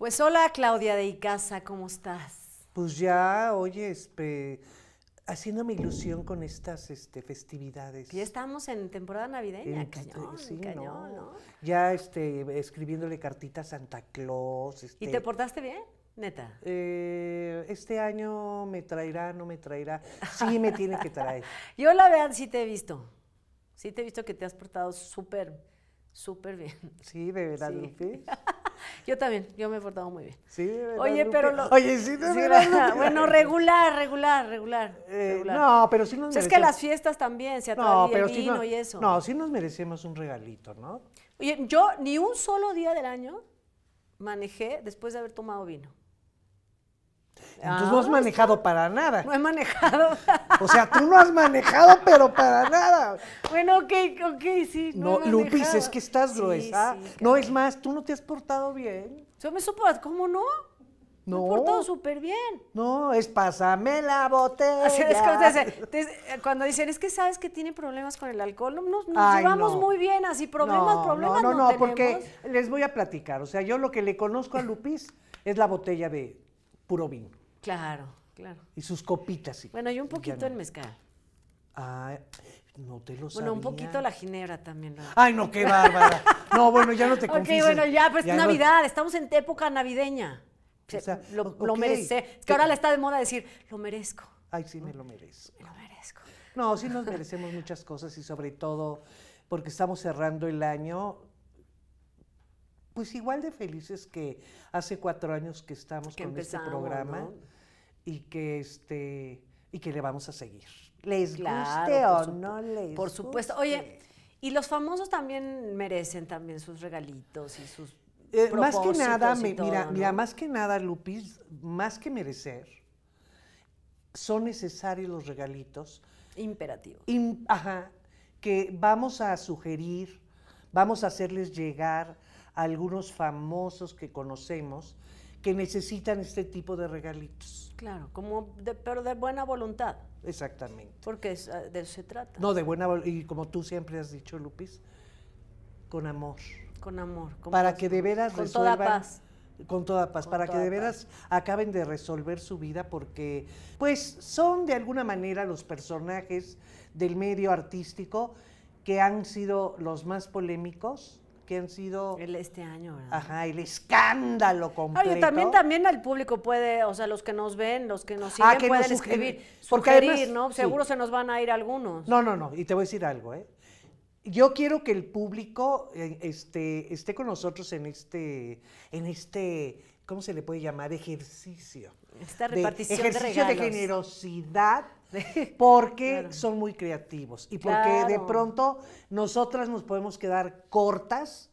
Pues hola Claudia de Icaza, ¿cómo estás? Pues ya, oye, este haciendo mi ilusión con estas este, festividades. Ya estamos en temporada navideña, cañón, cañón, no. Ya este, escribiéndole cartitas a Santa Claus. ¿Y este te portaste bien? Neta. Eh, este año me traerá, no me traerá. Sí, me tiene que traer. Yo la verdad sí te he visto. Sí te he visto que te has portado súper, súper bien. Sí, de verdad, sí. yo también, yo me he portado muy bien. Sí, ¿verdad, Oye, pero lo, Oye, sí, de verdad, Bueno, regular, regular, regular, eh, No, pero sí nos merecemos. Es que las fiestas también se atraen no, vino no, y eso. No, sí nos merecemos un regalito, ¿no? Oye, yo ni un solo día del año manejé después de haber tomado vino. Entonces ah, no has pues, manejado para nada. No he manejado. O sea, tú no has manejado, pero para nada. Bueno, ok, ok, sí. No, Lupis, es que estás gruesa. no, es más, tú no te has portado bien. Yo me supo, ¿cómo no? No. Me he portado súper bien. No, es pásame la botella. es, eh, cuando dicen, es que sabes que tiene problemas con el alcohol, nos, llevamos muy bien, así problemas, no, problemas no, no, no, porque les voy a platicar. O sea, yo lo que le conozco a Lupis es la botella de puro vino. Claro, claro. Y sus copitas. Sí. Bueno, y un poquito en mezcal. Ah, no te lo sabía. Bueno, un poquito la ginebra también. Ay, no, qué bárbara. No, bueno, ya no te confieso. Ok, bueno, ya, pues es Navidad, estamos en época navideña. O sea, lo, lo, merece. Es que ahora le está de moda decir, lo merezco. Ay, sí, me lo merezco. Me lo merezco. No, sí nos merecemos muchas cosas y sobre todo porque estamos cerrando el año pues igual de felices que hace cuatro años que estamos con este programa y que este y que le vamos a seguir. Les guste o no les Por supuesto. Oye, y los famosos también merecen también sus regalitos y sus eh, más que nada, mira, mira, más que nada, Lupis, más que merecer, son necesarios los regalitos. imperativo ajá, que vamos a sugerir, vamos a hacerles llegar algunos famosos que conocemos que necesitan este tipo de regalitos. Claro, como pero de buena voluntad. Exactamente. Porque ah, de eso se trata. No, de buena voluntad, y como tú siempre has dicho, Lupis, con amor. Con amor. Con para que de veras con toda paz. Con toda paz, para que de veras acaben de resolver su vida porque pues son de alguna manera los personajes del medio artístico que han sido los más polémicos que han sido... El este año, Ajá, el escándalo completo. también, también el público puede, o sea, los que nos ven, los que nos ah, siguen, pueden escribir, porque sugerir, ¿no? Seguro se nos van a ir algunos. No, no, no, y te voy a decir algo, ¿eh? Yo quiero que el público eh, este, esté con nosotros en este, en este, ¿cómo se le puede llamar? Ejercicio. Esta repartición de, ejercicio de generosidad porque son muy creativos y porque de pronto nosotras nos podemos quedar cortas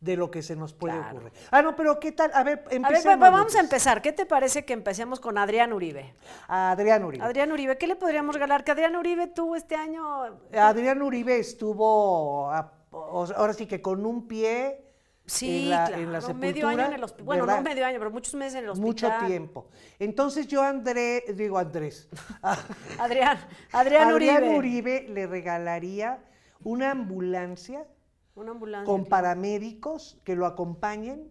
de lo que se nos puede ocurrir. Ah, no, pero ¿qué tal? A ver, empecemos. vamos a empezar. ¿Qué te parece que empecemos con Adrián Uribe? Adrián Uribe. Adrián Uribe, ¿qué le podríamos regalar? Que Adrián Uribe tuvo este año... Eh, Adrián Uribe estuvo, ahora sí que con un pie sí, claro, en medio año en el hospital. Bueno, no medio año, pero muchos meses en el hospital. Mucho tiempo. Entonces yo André, digo Andrés. Adrián, Adrián, Adrián Uribe. le regalaría una ambulancia, una ambulancia con paramédicos que lo acompañen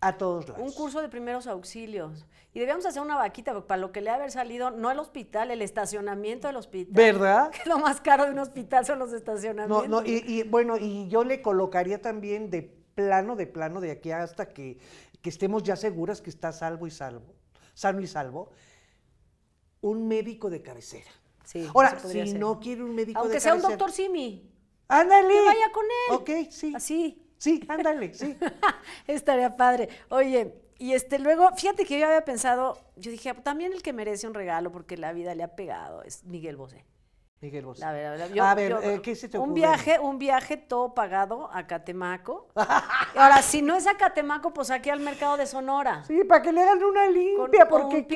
a todos lados. Un curso de primeros auxilios. Y debíamos hacer una vaquita, porque para lo que le ha haber salido, no el hospital, el estacionamiento del hospital. ¿Verdad? Que lo más caro de un hospital son los estacionamientos. No, no, y bueno, y yo le colocaría también de plano de plano de aquí hasta que, estemos ya seguras que está salvo y salvo, sano y salvo, un médico de cabecera. Sí, Ahora, si no quiere un médico de cabecera. Aunque sea un doctor Simi. Ándale. Que vaya con él. Ok, sí. Así. Sí, ándale, sí. Estaría padre. Oye, y este luego, fíjate que yo había pensado, yo dije, ah, también el que merece un regalo porque la vida le ha pegado es Miguel Bosé. Miguel Bosé. A ver, a ver, eh, ¿qué se te ocurre? Un viaje, un viaje todo pagado a Catemaco. Ahora, si no es a Catemaco, pues aquí al mercado de Sonora. Sí, para que le hagan una limpia, porque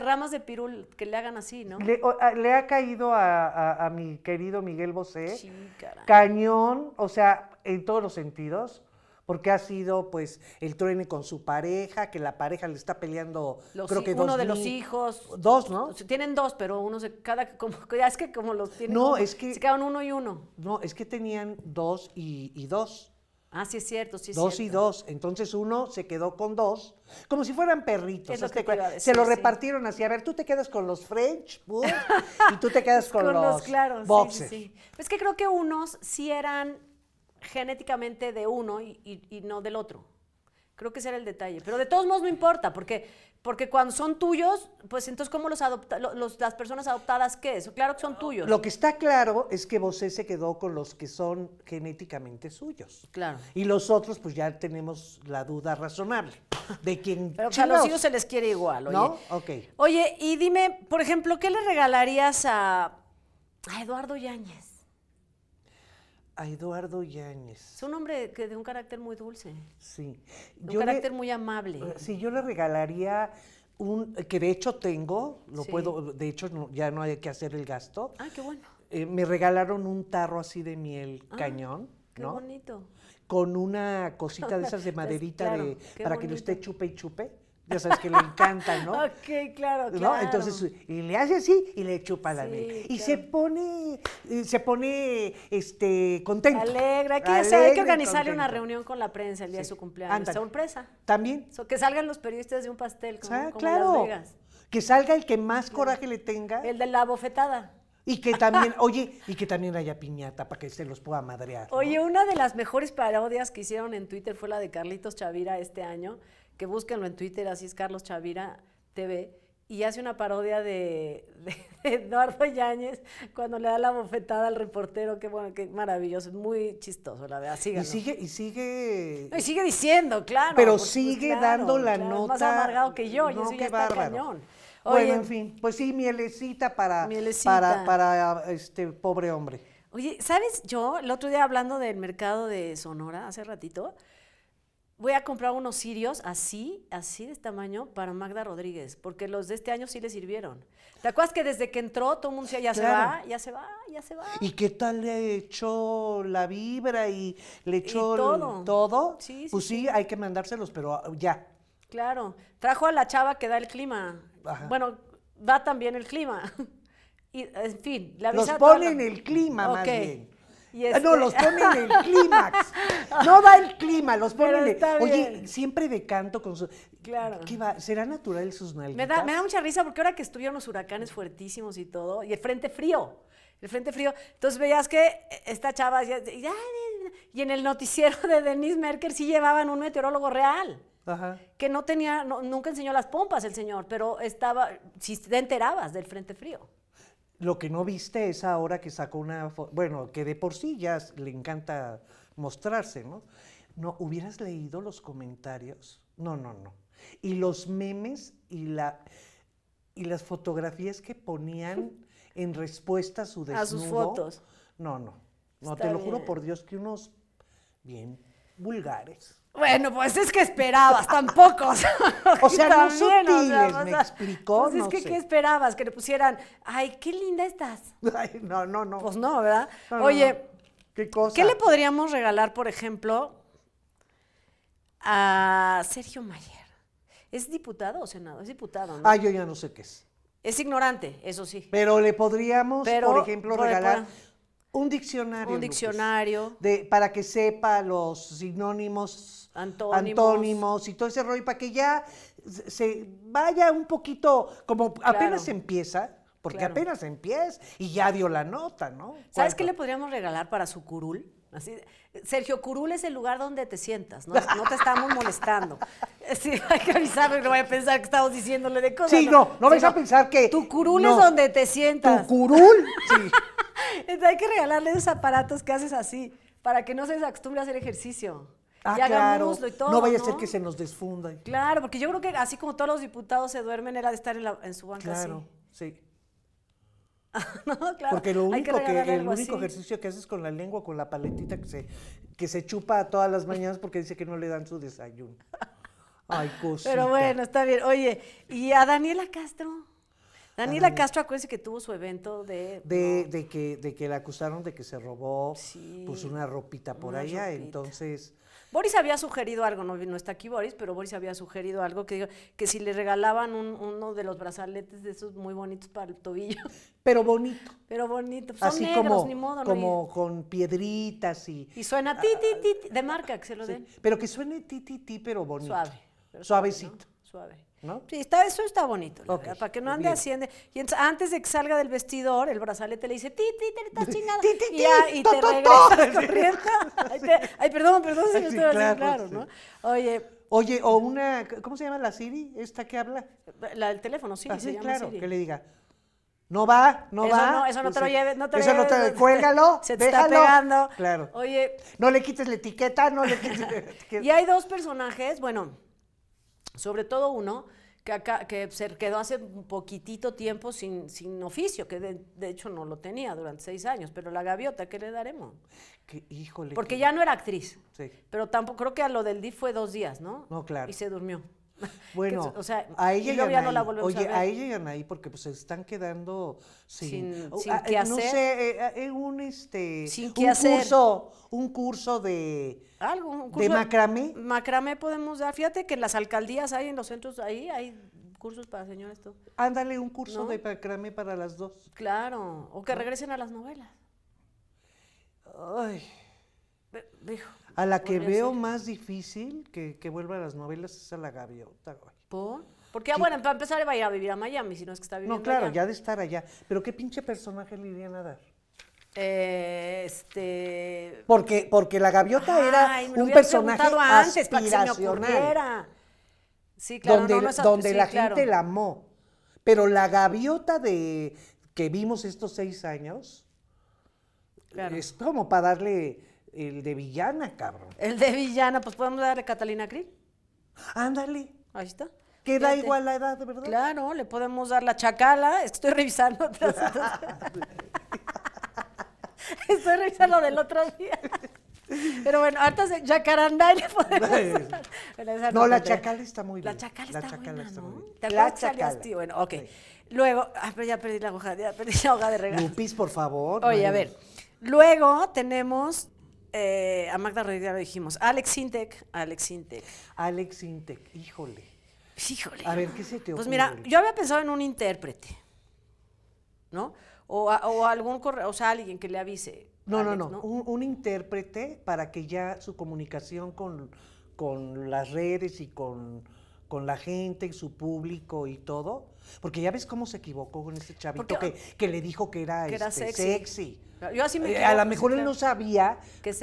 ramas de pirul, que le hagan así, ¿no? Le, ha caído a, mi querido Miguel Bosé. Sí, Cañón, o sea, en todos los sentidos porque ha sido pues el truene con su pareja, que la pareja le está peleando, creo que uno de los hijos. Dos, ¿no? Tienen dos, pero uno se cada como es que como los tienen No, es que se quedan uno y uno. No, es que tenían dos y, dos. Ah, sí es cierto, sí es dos cierto. Dos y dos. Entonces uno se quedó con dos, como si fueran perritos. se lo repartieron así. A ver, tú te quedas con los French pues, y tú te quedas con, los, claro, boxers. Pues que creo que unos sí eran genéticamente de uno y, no del otro. Creo que ese era el detalle. Pero de todos modos no importa, porque, porque cuando son tuyos, pues entonces ¿cómo los, las personas adoptadas qué es? Claro que son tuyos. Lo que está claro es que vos se quedó con los que son genéticamente suyos. Claro. Y los otros, pues ya tenemos la duda razonable de quién... Pero a los hijos se les quiere igual, oye. ¿No? Ok. Oye, y dime, por ejemplo, ¿qué le regalarías a Eduardo Yáñez? a Eduardo Yáñez. Es un hombre que de un carácter muy dulce. Sí. un carácter muy amable. Eh, sí, yo le regalaría un, que de hecho tengo, lo puedo, de hecho ya no hay que hacer el gasto. Ah, qué bueno. Eh, me regalaron un tarro así de miel ah, cañón. Qué bonito. Con una cosita de esas de maderita de, para que que usted chupe y chupe ya sabes que le encanta, ¿no? ok, claro, claro. Entonces, y le hace así y le chupa la sí, Y se pone, se pone este, contento. Alegra, que, Alegre, hay que organizarle una reunión con la prensa el día de su cumpleaños. un Sorpresa. También. que salgan los periodistas de un pastel, como, ah, claro. Que salga el que más coraje le tenga. El de la bofetada. Y que también, oye, y que también haya piñata para que se los pueda madrear. Oye, una de las mejores parodias que hicieron en Twitter fue la de Carlitos Chavira este año, que búsquenlo en Twitter, así es Carlos Chavira TV, y hace una parodia de, Eduardo Yáñez cuando le da la bofetada al reportero, qué bueno, qué maravilloso, muy chistoso, la verdad, síganlo. Y sigue, y sigue... y sigue diciendo, claro. Pero sigue dando la nota. Más amargado que yo, y eso ya está cañón. bueno, en fin, pues sí, mielecita para, para este pobre hombre. Oye, ¿sabes? Yo el otro día hablando del mercado de Sonora, hace ratito, voy a comprar unos sirios así, así de este tamaño para Magda Rodríguez, porque los de este año sí le sirvieron. ¿Te acuerdas que desde que entró todo el mundo ya se va, ya se va, ya se va? ¿Y qué tal le echó la vibra y le echó todo? pues sí, hay que mandárselos, pero ah, ya. Claro, trajo a la chava que da el clima. Bueno, da también el clima. y, en fin, la Los Ponen el clima más bien. Ah, no, los ponen en el clímax. No da el clima, los ponen en el... Oye, siempre decanto con su... Claro. ¿Será natural sus nalgas? Me da, me da mucha risa porque ahora que estuvieron los huracanes fuertísimos y todo, y el frente frío, el frente frío, entonces veías que eh, esta chava decía, y en el noticiero de Denise Merkel sí llevaban un meteorólogo real. Ajá. que no tenía, nunca enseñó las pompas el señor, pero estaba, si te enterabas del frente frío. Lo que no viste es ahora que sacó una... foto, Bueno, que de por sí ya le encanta mostrarse, ¿no? No, hubieras leído los comentarios. No, no, no. Y los memes y, la, y las fotografías que ponían en respuesta a su desnudo. A sus fotos. No, no. No, te lo juro por Dios que unos bien vulgares. Bueno, pues es que esperabas, tampoco. O sea, o sea no sutiles, me explicó. Pues no es que, ¿qué esperabas? Que le pusieran, ay, qué linda estás. Ay, no, no, no. Pues no, ¿verdad? Oye, ¿qué le podríamos regalar, por ejemplo, a Sergio Mayer? ¿Es diputado o senador? Es diputado, ¿no? Ah, yo ya no sé qué es. Es ignorante, eso sí. Pero le podríamos, por ejemplo, regalar un diccionario. Un diccionario. de, para que sepa los sinónimos, antónimos. y todo ese rollo, para que ya se vaya un poquito, como apenas empieza, porque apenas empieza y ya dio la nota, ¿no? ¿Sabes qué le podríamos regalar para su curul? Así, Sergio Curul es el lugar donde te sientas, no, te estamos molestando. hay que avisarle, no vaya a pensar que estamos diciéndole de cosas. Sí, no, no, a pensar que. Tu curul es donde te sientas. Tu curul, sí. hay que regalarle esos aparatos que haces así, para que no se desacostumbre a hacer ejercicio. Ah, y claro. y todo, no vaya a ser que se nos desfunda. Claro, porque yo creo que así como todos los diputados se duermen, era de estar en, la, en su banca claro, sí. Porque lo único, que, el único ejercicio que haces con la lengua, con la paletita que se, que se chupa todas las mañanas porque dice que no le dan su desayuno. Ay, Pero bueno, está bien. Oye, ¿y a Daniela Castro? Daniela Castro, acuérdense que tuvo su evento de... De, que, de que la acusaron de que se robó pues una ropita por allá, entonces... Boris había sugerido algo, no, no está aquí Boris, pero Boris había sugerido algo que que si le regalaban uno de los brazaletes de esos muy bonitos para el tobillo. Pero bonito. Pero bonito. Pues, son Así negros, como, ni modo, como con piedritas y... Y suena ti, ti, ti, de marca, que se lo den. Pero que suene ti, ti, ti, pero bonito. Suave. suavecito. suave. ¿No? Sí, está, eso está bonito, para que no pues ande asciende Y antes de que salga del vestidor, el brazalete le dice, ti, ti, te estás chingada. y, ya, y te regresa corriendo. ay, ay, perdón, perdón si me claro, ¿no? Oye. Oye, o una, ¿cómo se llama la Siri? ¿Esta que habla? La del teléfono, ah, sí, se llama claro, Siri. que le diga. No va, no eso va. No, eso no pues te lo lleves, no te lo lleves. No te, cuélgalo, se te está pegando. Claro. Oye. No le quites la etiqueta, no le quites la etiqueta. Y hay dos personajes, bueno, sobre todo uno que, que se quedó hace un poquitito tiempo sin, oficio, que de, hecho no lo tenía durante seis años, pero la gaviota, ¿qué le daremos? Que, híjole. Porque ya no era actriz, sí. pero tampoco, creo que a lo del DIF fue dos días, ¿no? No, claro. Y se durmió. Bueno, o sea, porque pues se están quedando sin, sin, ah, qué hacer. No sé, eh, ah, eh, un este, sin un curso, un curso de algo, de macramé. macramé podemos dar. Fíjate que en las alcaldías hay en los centros ahí hay cursos para señores todo. Ándale un curso de macramé para las dos. Claro, o que regresen a las novelas. Ay. Dijo. A la que veo más difícil que, vuelva a las novelas es a la gaviota, ¿Por? Porque, ah, bueno, para empezar va a ir a vivir a Miami, si no es que está viviendo No, claro, ya de estar allá. Pero ¿qué pinche personaje le irían a dar? Eh, este... Porque, porque la gaviota era un personaje antes, aspiracional. sí, claro. Donde, donde la gente la amó. Pero la gaviota de que vimos estos seis años es como para darle el de villana, cabrón. El de villana, pues podemos darle a Catalina Krill. Ándale. Ahí está. Que da igual la edad, verdad. Claro, le podemos dar la chacala. Estoy revisando Estoy revisando del otro día. Pero bueno, ahorita se Jacarandá le podemos no, la chacala está muy bien. La chacala está, la chacala está muy bien. la chacala Bueno, ok. Luego, ah, pero ya perdí la hoja, ya perdí la hoja de regalo. Lupis, por favor. Oye, a ver. Luego tenemos eh, a Magda Reyes ya lo dijimos. Alex Intec, Alex Intec. Alex Intec, híjole. Pues, híjole. A ver, ¿qué se te ocurre? Pues mira, yo había pensado en un intérprete, ¿no? O, algún correo, o sea, alguien que le avise. No, no, no, Un, intérprete para que ya su comunicación con, las redes y con, con la gente y su público y todo, porque ya ves cómo se equivocó con este chavito que, que, le dijo que era, este, sexy. Yo así me eh, a lo mejor él no sabía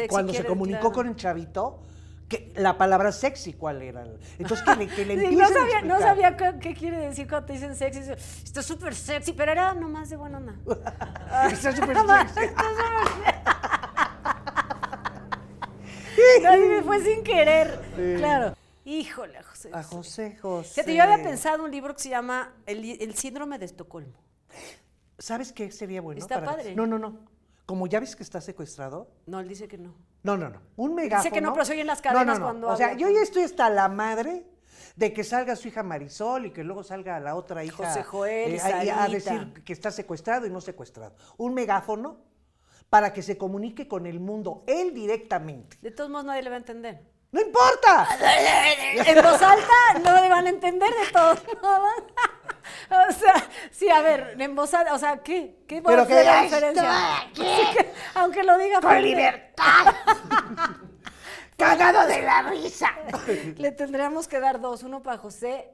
cuando se comunicó con el chavito. Que la palabra sexy, ¿cuál era? Entonces, que le, que le no sabía, no sabía qué, quiere decir cuando te dicen sexy. Está súper sexy, pero era nomás de buena onda. Está súper sexy. no, fue sin querer, claro. Híjole, José José. A José José. yo había pensado un libro que se llama El, síndrome de Estocolmo. ¿Sabes qué sería bueno? Está padre. No, no, no. Como ya ves que está secuestrado. No, él dice que no. No, no, no. Un megáfono. Dice que no, pero se oyen las cadenas cuando. O sea, yo ya estoy hasta la madre de que salga su hija Marisol y que luego salga la otra hija. José Joel, eh, a, decir que está secuestrado y no secuestrado. Un megáfono para que se comunique con el mundo él directamente. De todos modos nadie le va a entender. ¡No importa! En voz alta no le van a entender de todos modos. O sea, sí, a ver, en voz alta, o sea, ¿qué? ¿Qué la diferencia? Aquí, aunque lo diga por libertad. Cagado de la risa. Le tendríamos que dar dos, uno para José.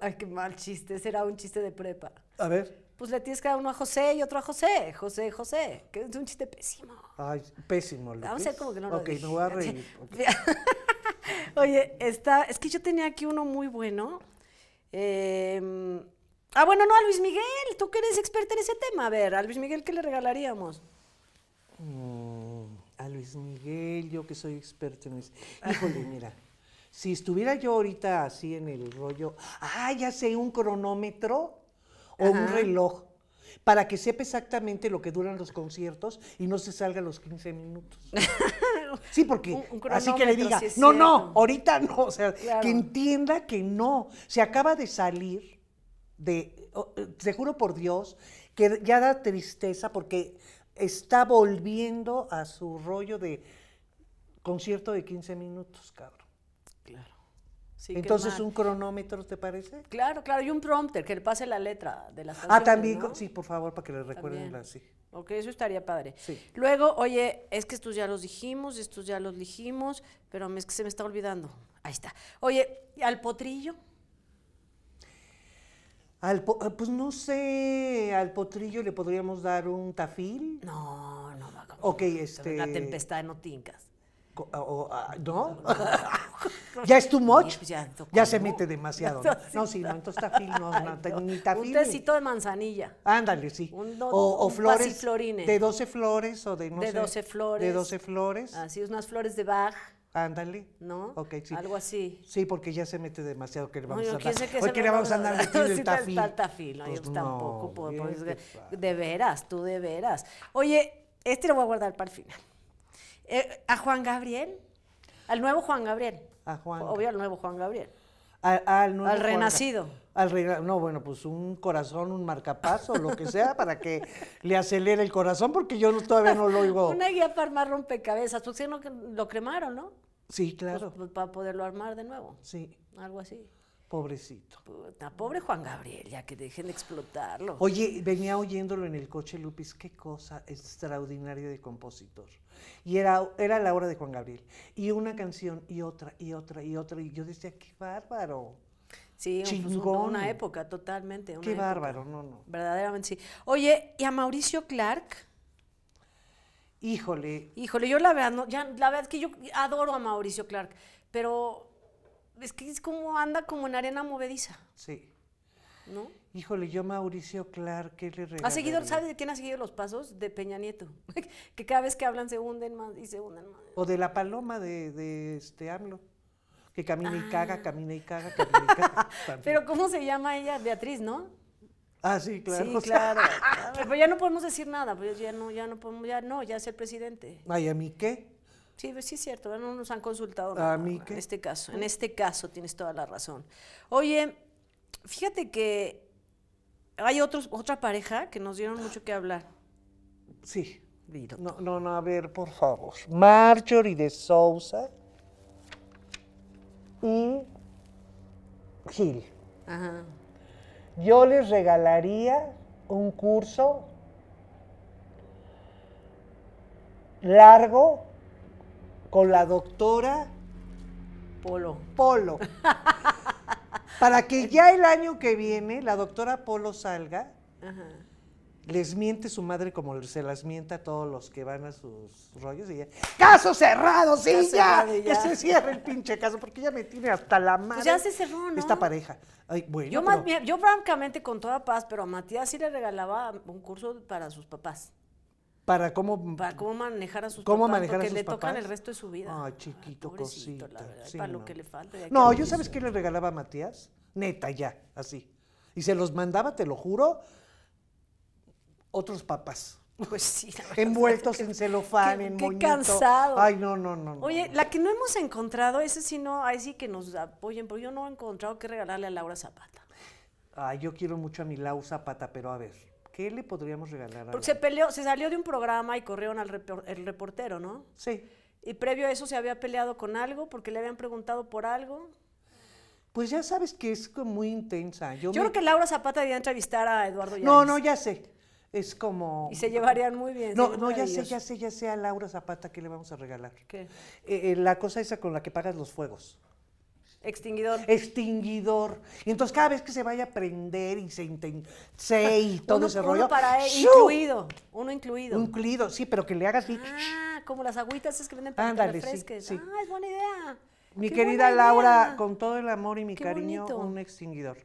Ay, qué mal chiste, será un chiste de prepa. A ver pues le tienes que dar uno a José y otro a José, José, José, que es un chiste pésimo. Ay, pésimo. Vamos a ver como que no lo Ok, voy a reír. Oye, está, es que yo tenía aquí uno muy bueno. Em, ah, bueno, no, a Luis Miguel, tú que eres experta en ese tema. A ver, a Luis Miguel, ¿qué le regalaríamos? Mm, a Luis Miguel, yo que soy experta en eso. Híjole, mira, si estuviera yo ahorita así en el rollo, ah, ya sé, un cronómetro o un reloj para que sepa exactamente lo que duran los conciertos y no se salga los 15 minutos. Sí, porque así que le diga, no, no, ahorita no, o sea, que entienda que no, se acaba de salir de, te juro por Dios, que ya da tristeza porque está volviendo a su rollo de concierto de 15 minutos, cabrón. Entonces, ¿un cronómetro te parece? Claro, claro, y un prompter que le pase la letra de las Ah, también, sí, por favor, para que le recuerden la, sí. Ok, eso estaría padre. Luego, oye, es que estos ya los dijimos, estos ya los dijimos, pero es que se me está olvidando. Ahí está. Oye, ¿al potrillo? Al eh, pues no sé, al potrillo le podríamos dar un tafil. No, no va a Ok, este. La tempestad no tincas. O, ¿No? ya es too much. Pues ya, se mete demasiado. ¿no? no, sí, no, entonces está fino no, ni tafil. Un tecito de manzanilla. Ándale, sí. Un, o, o flores. De 12 flores o de no De 12 flores. De 12 flores. Así, ah, unas flores de Bach. Ándale. ¿No? Ok, sí. Algo así. Sí, porque ya se mete demasiado que le vamos no, a andar. Porque le vamos a andar metiendo el tafil. El tafil, no, pues yo tampoco. Bien, de veras, tú de veras. Oye, este lo voy a guardar para el final. Eh, a Juan Gabriel, al nuevo Juan Gabriel. A Juan. Obvio, al nuevo Juan Gabriel. Al, renacido. Al no, bueno, pues un corazón, un marcapaso, lo que sea, para que le acelere el corazón, porque yo todavía no lo oigo. Una guía para armar rompecabezas. Tú pues lo cremaron, ¿no? Sí, claro. Pues, pues, para poderlo armar de nuevo. Sí. Algo así. Pobrecito. pobre Juan Gabriel, ya que dejen de explotarlo. Oye, venía oyéndolo en el coche Lupis, qué cosa extraordinaria de compositor. Y era, era la obra de Juan Gabriel. Y una canción y otra y otra y otra. Y yo decía, qué bárbaro. Sí, pues, Chingón. una época, totalmente. qué bárbaro, no, no. Verdaderamente sí. Oye, ¿y a Mauricio Clark? Híjole. Híjole, yo la verdad, no, ya, la verdad es que yo adoro a Mauricio Clark, pero es que es como anda como en arena movediza. Sí. ¿No? Híjole, yo Mauricio Clark, ¿qué le regalaría? ¿Ha sabe de quién ha seguido los pasos? De Peña Nieto. que cada vez que hablan se hunden más y se hunden más. O de la paloma de, de este AMLO. Que camina y ah. caga, camina y caga, camina y caga. Pero ¿cómo se llama ella? Beatriz, ¿no? Ah, sí, claro. Sí, claro. ya no podemos decir nada, pues ya no, ya no podemos, ya no, ya es el presidente. Ay, ¿a mí qué? Sí, pues sí es cierto, no nos han consultado. ¿A En este caso, en este caso tienes toda la razón. Oye, fíjate que hay otros, otra pareja que nos dieron mucho que hablar. Sí. No, no, no, a ver, por favor. Marjorie de Sousa y Gil. Ajá. Yo les regalaría un curso largo con la doctora Polo. Polo. Para que ya el año que viene la doctora Polo salga, les miente su madre como se las mienta a todos los que van a sus rollos y ya. ¡Caso cerrado! ¡Sí, ya! Que se cierre el pinche caso, porque ya me tiene hasta la pues madre. ya se cerró, Esta pareja. yo, yo, francamente, con toda paz, pero a Matías sí le regalaba un curso para sus papás para cómo, cómo manejar a sus cómo papás, manejar le tocan el resto de su vida. Ay, chiquito, cosita. para lo que le falta. No, yo sabes qué le regalaba a Matías, neta ya, así. Y se los mandaba, te lo juro, otros papás. Pues sí, Envueltos en celofán, en Qué cansado. Ay, no, no, no. Oye, la que no hemos encontrado, ese sí no, ahí sí que nos apoyen, pero yo no he encontrado qué regalarle a Laura Zapata. Ay, yo quiero mucho a mi Laura Zapata, pero a ver. ¿Qué le podríamos regalar a Porque se peleó, se salió de un programa y corrieron al el reportero, ¿no? Sí. Y previo a eso se había peleado con algo porque le habían preguntado por algo. Pues ya sabes que es muy intensa. Yo, creo que Laura Zapata debía entrevistar a Eduardo No, no, ya sé. Es como... Y se llevarían muy bien. No, ya sé, ya sé, ya sé a Laura Zapata ¿Qué le vamos a regalar. ¿Qué? Eh, eh, la cosa esa con la que pagas los fuegos. Extinguidor. Extinguidor. Y entonces cada vez que se vaya a prender y se intense y todo se ese rollo. Uno para incluido. Uno incluido. Incluido, sí, pero que le hagas Ah, como las agüitas es que venden para Ah, es buena idea. Mi querida Laura, con todo el amor y mi cariño, un extinguidor.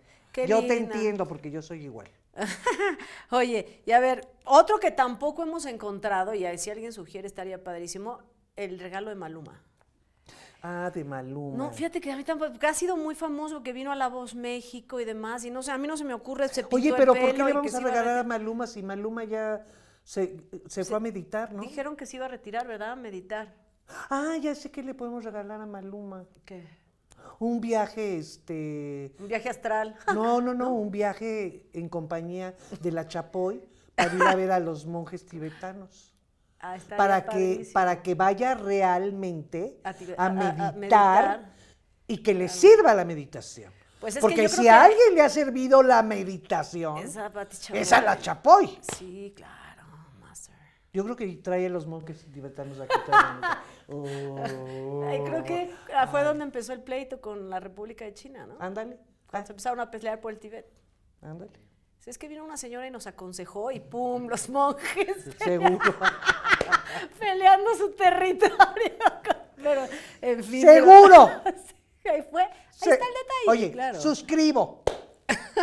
yo te entiendo porque yo soy igual. Oye, y a ver, otro que tampoco hemos encontrado, y a si alguien sugiere estaría padrísimo, el regalo de Maluma. Ah, de Maluma. No, fíjate que a mí tampoco, ha sido muy famoso que vino a La Voz México y demás, y no sé, a mí no se me ocurre ese Oye, pero ¿por qué le vamos a regalar a, Maluma si Maluma ya se, fue a meditar, no? Dijeron que se iba a retirar, ¿verdad? A meditar. Ah, ya sé que le podemos regalar a Maluma. ¿Qué? Un viaje, este... Un viaje astral. no, no, ¿No? un viaje en compañía de la Chapoy para ir a ver a los monjes tibetanos. Ah, para, que, para que vaya realmente a, meditar, y que le sirva la meditación. Pues Porque si a alguien le ha servido la meditación, esa, la chapoy. Sí, claro, master. Yo creo que trae a los monjes tibetanos aquí. Oh. Ay, creo que fue donde empezó el pleito con la República de China, ¿no? Ándale. Cuando ah. se empezaron a pelear por el Tíbet. Ándale. Si es que vino una señora y nos aconsejó y pum, los monjes. Seguro. peleando su territorio. Pero, en fin. ¡Seguro! Ahí fue. Ahí está el detalle. Oye, suscribo.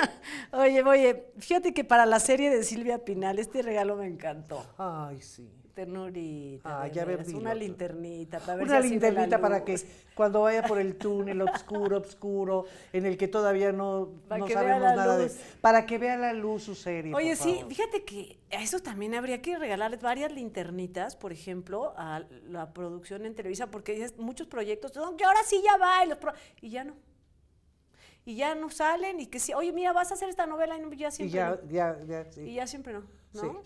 oye, oye, fíjate que para la serie de Silvia Pinal, este regalo me encantó. Ay, sí. Ternurita. Ay, ya Una linternita. Para ver una linternita para que cuando vaya por el túnel oscuro, oscuro, en el que todavía no, sabemos nada Para que vea la luz su serie. Oye, sí, fíjate que a eso también habría que regalarle varias linternitas, por ejemplo, a la producción en Televisa, porque muchos proyectos, que ahora sí ya va, y ya no y ya no salen y que si, oye, mira, vas a hacer esta novela y ya siempre. Y ya, ya, Y ya siempre no, ¿no?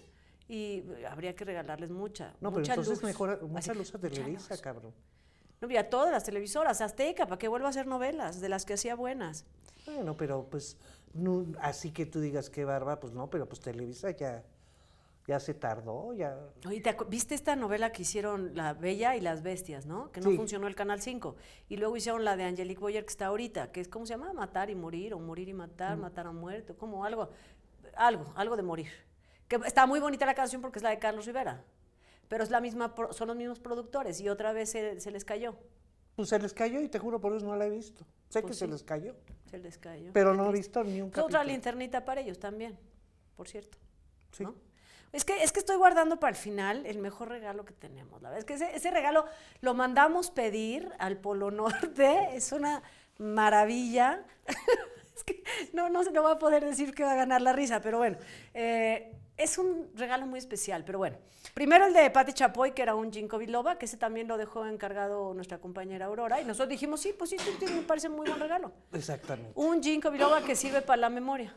Y habría que regalarles mucha. No, pero entonces mejor, mucha luz a Televisa, cabrón. No, y todas las televisoras, Azteca, para que vuelva a hacer novelas de las que hacía buenas. Bueno, pero pues, así que tú digas qué barba, pues no, pero pues Televisa ya ya se tardó, ya... Oye, ¿viste esta novela que hicieron La Bella y las Bestias, no? Que no funcionó el Canal 5. Y luego hicieron la de Angelique Boyer, que está ahorita, que es, ¿cómo se llama? Matar y morir, o morir y matar, mm. matar a muerto, como algo, algo, algo de morir. Que está muy bonita la canción porque es la de Carlos Rivera, pero es la misma, son los mismos productores y otra vez se, les cayó. Pues se les cayó y te juro por eso no la he visto. Sé pues que se les cayó. Se les cayó. Pero no he visto ni un capítulo. Otra linternita para ellos también, por cierto. Sí. Es que, es que estoy guardando para el final el mejor regalo que tenemos. La verdad es que ese, regalo lo mandamos pedir al Polo Norte. Es una maravilla. es que no, se no va a poder decir que va a ganar la risa, pero bueno. Eh, es un regalo muy especial, pero bueno. Primero el de Patti Chapoy, que era un ginkgo biloba, que ese también lo dejó encargado nuestra compañera Aurora. Y nosotros dijimos, sí, pues sí, me parece muy buen regalo. Exactamente. Un ginkgo biloba que sirve para la memoria.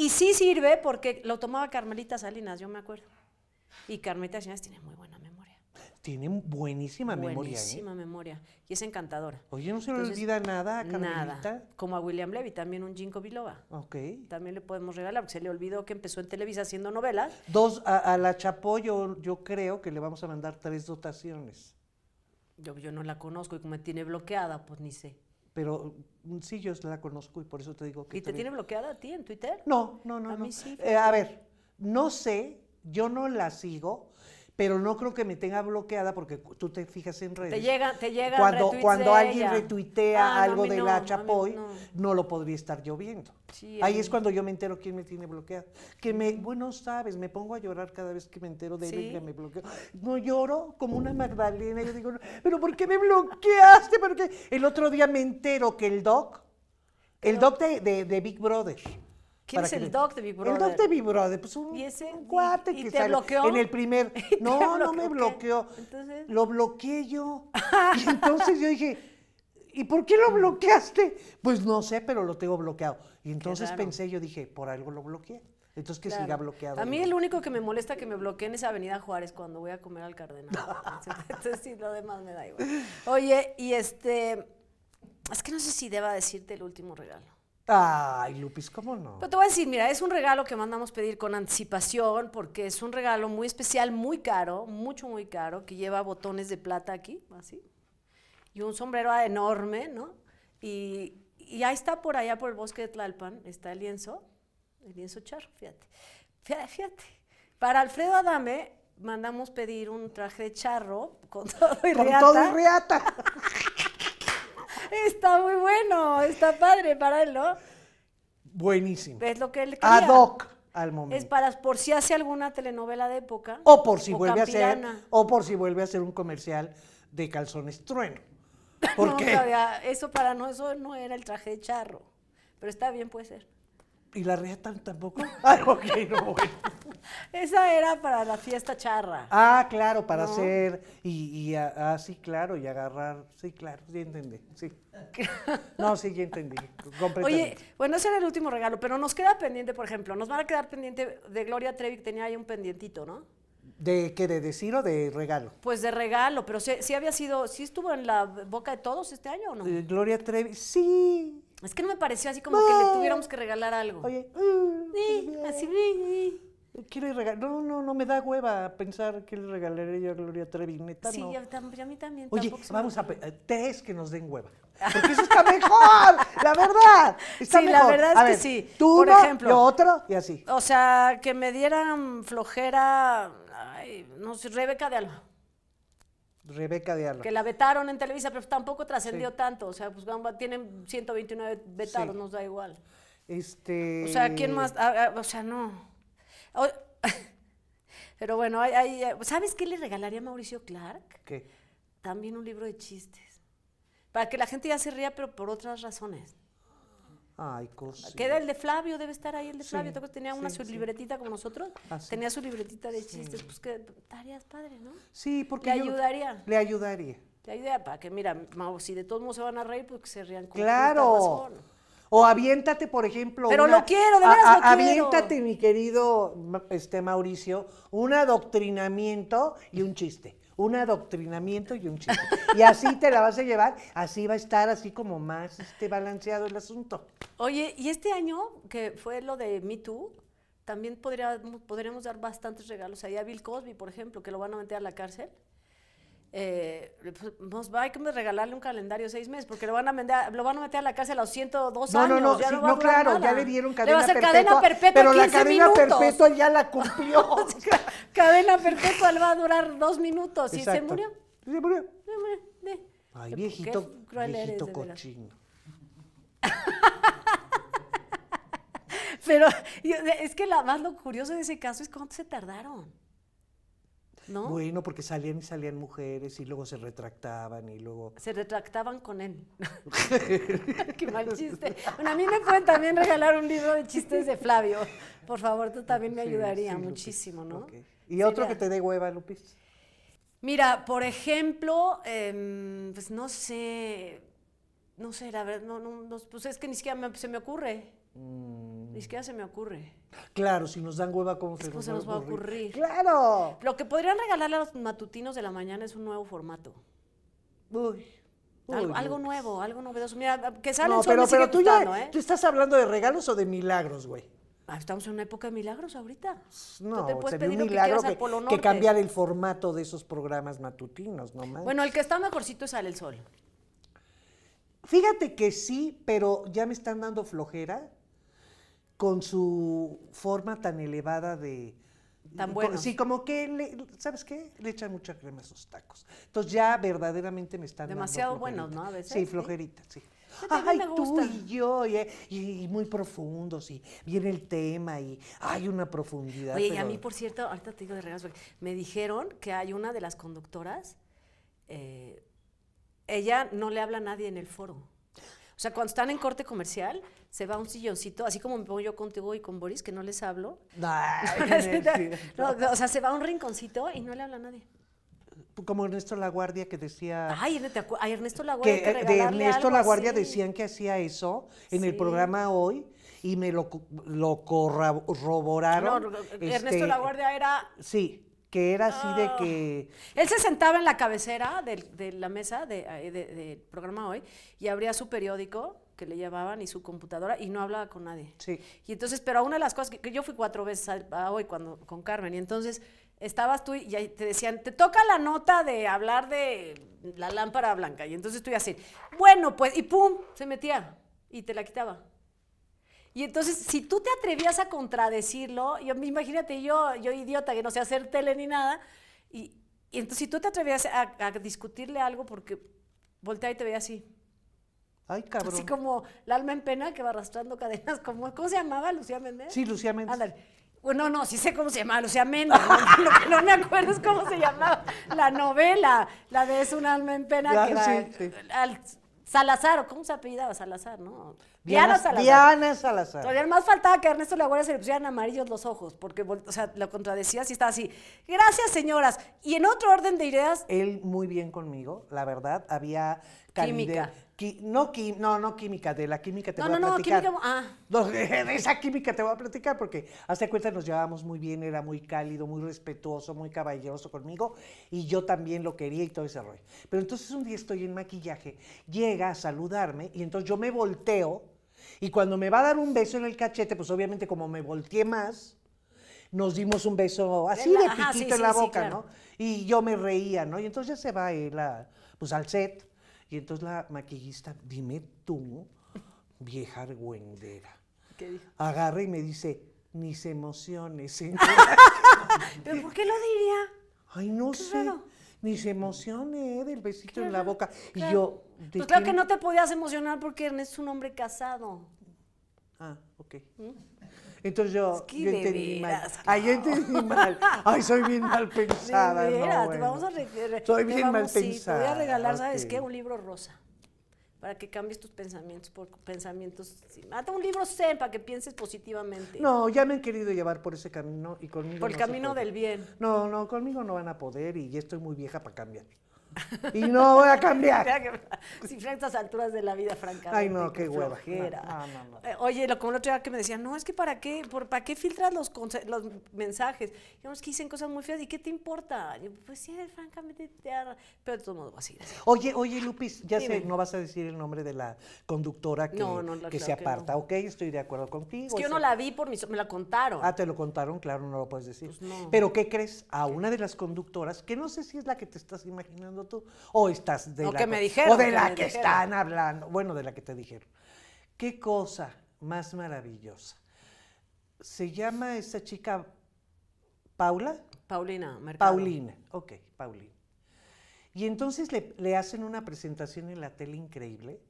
Y sí sirve porque lo tomaba Carmelita Salinas, yo me acuerdo. Y Carmelita Salinas tiene muy buena memoria. Tiene buenísima, memoria. ¿eh? Buenísima memoria. Y es encantadora. Oye, no se le olvida nada a Carmelita. Como a William Levy, también un Ginkgo Biloba. Ok. También le podemos regalar, porque se le olvidó que empezó en Televisa haciendo novelas. Dos, a, la Chapoyo, yo creo que le vamos a mandar tres dotaciones. Yo, yo no la conozco y como me tiene bloqueada, pues ni sé pero sí yo la conozco y por eso te digo que... ¿Y te tiene bloqueada a ti en Twitter? No, no, no. A sí. Eh, a ver, no sé, yo no la sigo, pero no creo que me tenga bloqueada porque tú te fijas en redes. Te llega, te llega cuando cuando alguien retuitea ah, algo de la Chapoy, no, lo podría estar yo viendo. Ahí es cuando yo me entero quién me tiene bloqueada. Que me, bueno, sabes, me pongo a llorar cada vez que me entero de ella que me bloqueó. No lloro como una Magdalena. Yo digo, pero ¿por qué me bloqueaste? qué el otro día me entero que el doc, el doc de, de, de Big Brother ¿Quién es el doc de El doc de pues un, cuate que te bloqueó? en el primer. No, no me bloqueó. Lo bloqueé yo. entonces yo dije, ¿y por qué lo mm. bloqueaste? Pues no sé, pero lo tengo bloqueado. Y entonces pensé, yo dije, por algo lo bloqueé. Entonces que siga bloqueado. A mí el único que me molesta que me bloqueen esa Avenida Juárez cuando voy a comer al Cardenal. Entonces sí, lo demás me da igual. Oye, y este, es que no sé si deba decirte el último regalo. Ay, Lupis, ¿cómo no? Pero te voy a decir, mira, es un regalo que mandamos pedir con anticipación porque es un regalo muy especial, muy caro, mucho, muy caro, que lleva botones de plata aquí, así, y un sombrero enorme, ¿no? Y, ahí está por allá, por el bosque de Tlalpan, está el lienzo, el lienzo charro, fíjate. Fíjate, fíjate. Para Alfredo Adame mandamos pedir un traje de charro con todo y riata. Con todo y riata. Está muy bueno, está padre para él, ¿no? Buenísimo. Es lo que él quería. Ad hoc al momento. Es para por si hace alguna telenovela de época. O por si vuelve a hacer. O por si vuelve a hacer un comercial de calzones trueno. Porque no, eso para no, eso no era el traje de charro. Pero está bien, puede ser. ¿Y la reata tampoco? Algo ah, que no, bueno. Esa era para la fiesta charra. Ah, claro, para hacer. Y, y ah, sí, claro, y agarrar. Sí, claro, ya entendí. Sí. No, sí, ya entendí. Oye, bueno, ese era el último regalo, pero nos queda pendiente, por ejemplo, nos van a quedar pendiente de Gloria Trevi, que tenía ahí un pendientito, ¿no? ¿De qué? ¿De decir o de regalo? Pues de regalo, pero sí, había sido, sí estuvo en la boca de todos este año o no? Eh, Gloria Trevi, sí. Es que no me pareció así como que le ah. tuviéramos que regalar algo. Oye, uh, sí, así. ¿Qué le No, no, no me da hueva pensar que le regalaré yo a Gloria Trevi, neta, Sí, a mí también. Oye, vamos a... Tres que nos den hueva. Porque eso está mejor, la verdad. Está Sí, la verdad es que sí. Tú yo otro y así. O sea, que me dieran flojera, ay, no sé, Rebeca de Alba, Rebeca de Alma. que la vetaron en Televisa, pero tampoco trascendió tanto. O sea, pues tienen 129 vetados, nos da igual. Este... O sea, ¿quién más? Ah, ah, o sea, no. Pero bueno, eh, ¿sabes qué le regalaría a Mauricio Clark? ¿Qué? También un libro de chistes. Para que la gente ya se ría, pero por otras razones. Ay, cosas Queda el de Flavio, debe estar ahí el de Flavio. tenía una su libretita con nosotros. Ah, tenía su libretita de chistes. Pues que estarías padre, ¿no? Sí, porque. Le ayudaría. Le ayudaría. Le ayudaría para que, mira, si de todos modos se van a reír, pues que se rían con Claro. O aviéntate, por ejemplo. Pero lo quiero, de veras Aviéntate, mi querido este, Mauricio, un adoctrinamiento y un chiste un adoctrinamiento y un chiste. Y así te la vas a llevar, así va a estar así como más este, balanceado el asunto. Oye, y este año, que fue lo de Me Too, también podríamos dar bastantes regalos. Ahí a Bill Cosby, por ejemplo, que lo van a meter a la cárcel eh, pues, hay que regalarle un calendario seis meses porque lo van a meter a la cárcel a los 102 años. No, no, no, claro, ya le dieron cadena perpetua, pero la cadena perpetua ya la cumplió. cadena perpetua le va a durar dos minutos y se murió. Se murió. Ay, viejito, viejito cochino. pero es que lo más lo curioso de ese caso es cuánto se tardaron. ¿No? Bueno, porque salían y salían mujeres y luego se retractaban y luego... Se retractaban con él. Qué mal chiste. Bueno, a mí me pueden también regalar un libro de chistes de Flavio. Por favor, tú también me ayudaría muchísimo, ¿no? ¿Y otro que te dé hueva, Lupis? Mira, por ejemplo, em, pues no sé, no sé, la verdad, no, no, pues es que ni siquiera se me ocurre. Mm. Ni siquiera se me ocurre. Claro, si nos dan hueva, ¿cómo se, nos, va a ocurrir? ¡Claro! Lo que podrían regalar a los matutinos de la mañana es un nuevo formato. Uy. algo, nuevo, algo novedoso. Mira, que salen no, pero, tú ya, ¿eh? ¿tú estás hablando de regalos o de milagros, güey? Ah, estamos en una época de milagros ahorita. No, te un milagro que, cambiar el formato de esos programas matutinos, no más. Bueno, el que está mejorcito es Sale el Sol. Fíjate que sí, pero ya me están dando flojera con su forma tan elevada de... Tan bueno. Sí, como que, ¿sabes qué? Le echan mucha crema a esos tacos. Entonces ya verdaderamente me están... Demasiado buenos, ¿no? A veces. Sí, flojerita, sí. Ay, tú y yo, y, muy profundos, y viene el tema, y hay una profundidad. Oye, y a mí, por cierto, ahorita te digo de regalos, me dijeron que hay una de las conductoras, eh, ella no le habla a nadie en el foro. O sea, cuando están en corte comercial, se va un silloncito, así como me pongo yo contigo y con Boris, que no les hablo. o sea, se va un rinconcito y no le habla a nadie como Ernesto La Guardia que decía. Ay, Ernesto La Guardia. Que, de Ernesto La Guardia decían que hacía eso en el programa hoy y me lo, lo corroboraron. No, Ernesto este, La Guardia era. Sí que era así de ah. que... Él se sentaba en la cabecera de la mesa eh, del de, programa hoy y abría su periódico que le llevaban y su computadora y no hablaba con nadie. Sí. Y entonces, pero una de las cosas que, yo fui cuatro veces a, hoy cuando, con Carmen y entonces estabas tú y te decían, te toca la nota de hablar de la lámpara blanca. Y entonces tú ibas así, bueno, pues, y pum, se metía y te la quitaba. Y entonces, si tú te atrevías a contradecirlo, yo, imagínate, yo, yo idiota que no sé hacer tele ni nada, y, entonces si tú te atrevías a, discutirle algo porque voltea y te veía así. Ay, cabrón. Así como la alma en pena que va arrastrando cadenas, como, ¿cómo se llamaba Lucía Méndez? Sí, Lucía Méndez. Ándale. Bueno, no, sí sé cómo se llamaba Lucía Méndez. Lo que no, me acuerdo es cómo se llamaba la novela, la de Es un alma en pena ah, que sí. Salazar, ¿cómo se apellidaba Salazar, no? Diana, Salazar. Todavía más faltaba que a Ernesto Laguardia se le pusieran amarillos los ojos, porque lo contradecía y estaba así. Gracias, señoras. Y en otro orden de ideas. Él muy bien conmigo, la verdad. Había Química no, no, no química, de la química te voy a platicar. Ah. No, química, de esa química te voy a platicar porque hasta cuenta nos llevábamos muy bien, era muy cálido, muy respetuoso, muy caballeroso conmigo y yo también lo quería y todo ese rollo. Pero entonces un día estoy en maquillaje, llega a saludarme y entonces yo me volteo y cuando me va a dar un beso en el cachete, pues obviamente como me volteé más, nos dimos un beso así de, la, en la boca, ¿no? Y yo me reía, ¿no? Y entonces ya se va él a, pues, al set y entonces la maquillista, dime tú, vieja argüendera. ¿Qué dijo? Agarra y me dice, ni se emocione, señora. ¿Pero por qué lo diría? Ay, no sé. Ni se emocione ¿eh? del besito en la boca. Y yo. Pues claro que no te podías emocionar porque Ernesto es un hombre casado. Ah, ok. ¿Mm? Entonces yo, es que entendí mal. Ay, ah, yo entendí mal. Ay, soy bien mal pensada. no, te vamos a soy bien mal pensada. te voy a regalar, ¿sabes qué? Un libro rosa para que cambies tus pensamientos por pensamientos. Hasta un libro zen para que pienses positivamente. No, ya me han querido llevar por ese camino y conmigo. Por el camino del bien. No, no, conmigo no van a poder y ya estoy muy vieja para cambiar. Y no voy a cambiar. si a estas alturas de la vida, francamente. Ay, no, qué hueva. Eh, oye, lo, como el otro día que me decían, no, es que para qué, por, ¿para qué filtras los, los mensajes? Digamos que dicen cosas muy feas, ¿y qué te importa? pues sí, francamente, te pero de todos modos así. Oye, oye, Lupis, ya sé, no vas a decir el nombre de la conductora que, que se aparta, ok, estoy de acuerdo contigo. Es que yo no la vi por mí me la contaron. Ah, te lo contaron, claro, no lo puedes decir. Pues pero ¿qué crees? A una de las conductoras, que no sé si es la que te estás imaginando ¿O estás de, la, que me dijeron, o de la que, están hablando? Bueno, de la que te dijeron. ¿Qué cosa más maravillosa? Se llama esa chica Paula. Paulina, Paulina, ok, Paulina. Y entonces le, hacen una presentación en la tele increíble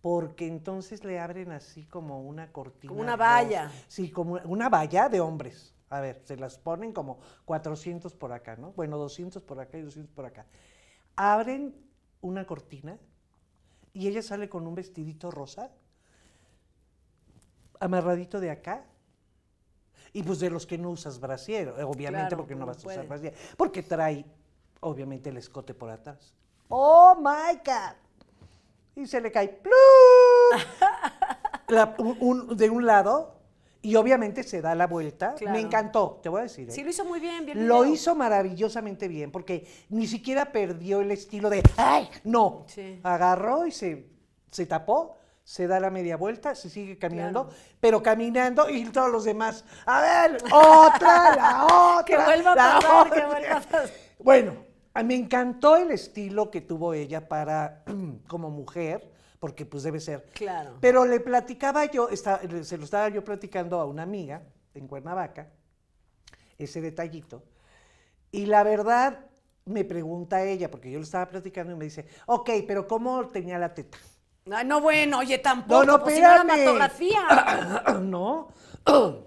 porque entonces le abren así como una cortina. Como una valla. sí, como una valla de hombres. A ver, se las ponen como 400 por acá, ¿no? Bueno, 200 por acá y 200 por acá abren una cortina y ella sale con un vestidito rosa, amarradito de acá. Y pues de los que no usas brasier, eh, obviamente porque no vas a usar brasier, porque trae obviamente el escote por atrás. ¡Oh, my God! Y se le cae de un lado y obviamente se da la vuelta. Me encantó, te voy a decir. ¿eh? Sí, lo hizo muy bien. lo hizo maravillosamente bien, porque ni siquiera perdió el estilo de ¡ay! No. Agarró y se, se tapó, se da la media vuelta, se sigue caminando, pero caminando y todos los demás. A ver, otra, la otra. que vuelva a que a Bueno, me encantó el estilo que tuvo ella para, como mujer, porque pues debe ser. Claro. Pero le platicaba yo, se lo estaba yo platicando a una amiga en Cuernavaca, ese detallito, y la verdad me pregunta ella, porque yo lo estaba platicando y me dice, ok, pero ¿cómo tenía la teta? no, bueno, oye, tampoco, no, no, pues, no no,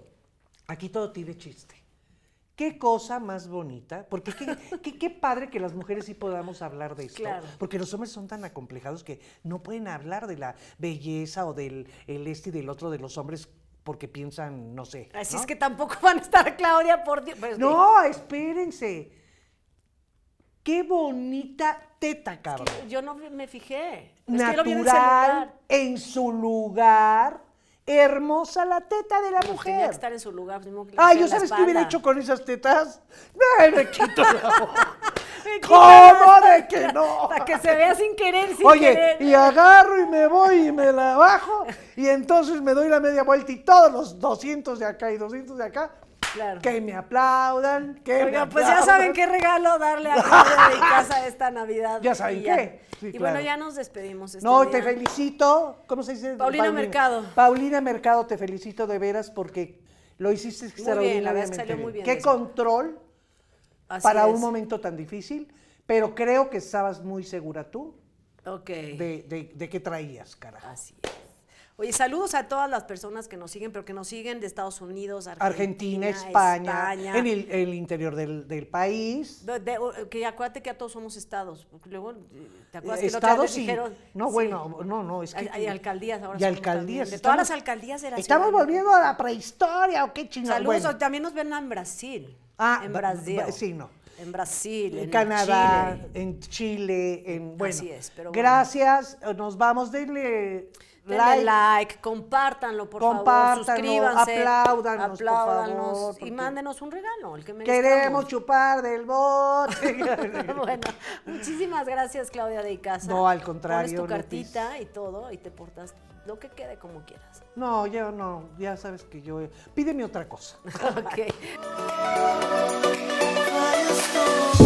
aquí todo tiene chiste. Qué cosa más bonita, porque qué, padre que las mujeres sí podamos hablar de esto, porque los hombres son tan acomplejados que no pueden hablar de la belleza o del este y del otro de los hombres porque piensan, no sé. Así es que tampoco van a estar Claudia por Dios. Pues, no, espérense. Qué bonita teta, cabrón. yo no me fijé. Natural, en su lugar Hermosa la teta de la pues mujer. Tenía que estar en su lugar. ah, yo sabes qué hubiera hecho con esas tetas. me quito la boca. ¿Cómo de que no? Para que se vea sin querer, Oye, y agarro y me voy y me la bajo y entonces me doy la media vuelta y todos los 200 de acá y 200 de acá que me aplaudan, que me pues ya saben qué regalo darle a la de casa esta Navidad. Ya saben qué. y bueno, ya nos despedimos. Este no, te felicito. ¿Cómo se dice? Paulina, Mercado. Paulina Mercado, te felicito de veras porque lo hiciste extraordinariamente bien, Qué control para un momento tan difícil, pero creo que estabas muy segura tú de, de, qué traías, cara. Así es. Oye, saludos a todas las personas que nos siguen, pero que nos siguen de Estados Unidos, Argentina, España, en el, interior del, país. que acuérdate que a todos somos estados. Luego, eh, ¿te acuerdas que estados sí. dijeron? No, bueno, no, no, es que. Hay alcaldías ahora. Y alcaldías. de todas las alcaldías de Estamos volviendo a la prehistoria o qué chingados. Saludos, también nos ven en Brasil. Ah, en Brasil. Sí, no. En Brasil, en, Canadá, en Chile, en bueno. es, pero Gracias, nos vamos, denle like, like compártanlo, por favor, suscríbanse, apláudanos, y mándenos un regalo, Queremos chupar del bote. bueno, muchísimas gracias, Claudia de Icaza. No, al contrario. Pones tu cartita y todo y te portas lo que quede como quieras. No, yo no, ya sabes que yo... Pídeme otra cosa. ok.